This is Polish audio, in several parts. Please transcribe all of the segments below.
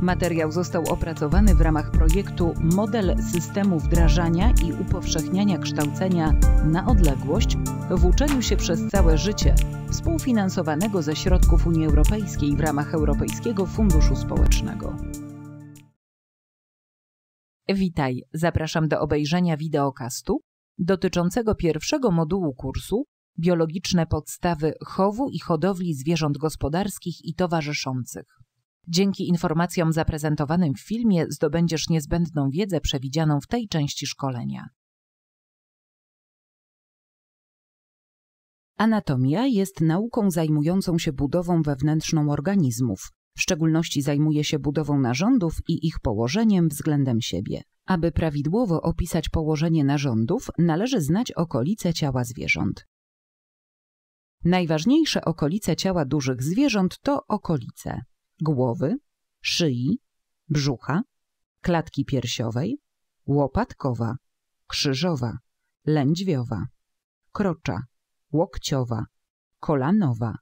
Materiał został opracowany w ramach projektu Model systemu wdrażania i upowszechniania kształcenia na odległość w uczeniu się przez całe życie, współfinansowanego ze środków Unii Europejskiej w ramach Europejskiego Funduszu Społecznego. Witaj, zapraszam do obejrzenia wideokastu dotyczącego pierwszego modułu kursu Biologiczne podstawy chowu i hodowli zwierząt gospodarskich i towarzyszących. Dzięki informacjom zaprezentowanym w filmie zdobędziesz niezbędną wiedzę przewidzianą w tej części szkolenia. Anatomia jest nauką zajmującą się budową wewnętrzną organizmów. W szczególności zajmuje się budową narządów i ich położeniem względem siebie. Aby prawidłowo opisać położenie narządów, należy znać okolice ciała zwierząt. Najważniejsze okolice ciała dużych zwierząt to okolice głowy, szyi, brzucha, klatki piersiowej, łopatkowa, krzyżowa, lędźwiowa, krocza, łokciowa, kolanowa,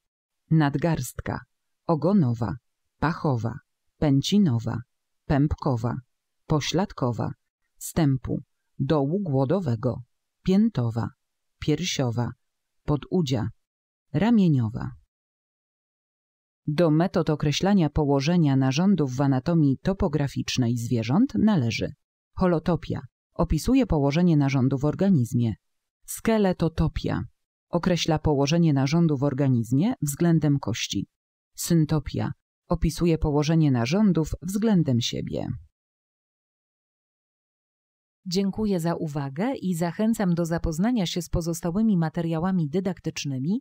nadgarstka, ogonowa, pachowa, pęcinowa, pępkowa, pośladkowa, stępu, dołu głodowego, piętowa, piersiowa, podudzia, ramieniowa. Do metod określania położenia narządów w anatomii topograficznej zwierząt należy holotopia opisuje położenie narządu w organizmie, skeletotopia określa położenie narządu w organizmie względem kości, syntopia opisuje położenie narządów względem siebie. Dziękuję za uwagę i zachęcam do zapoznania się z pozostałymi materiałami dydaktycznymi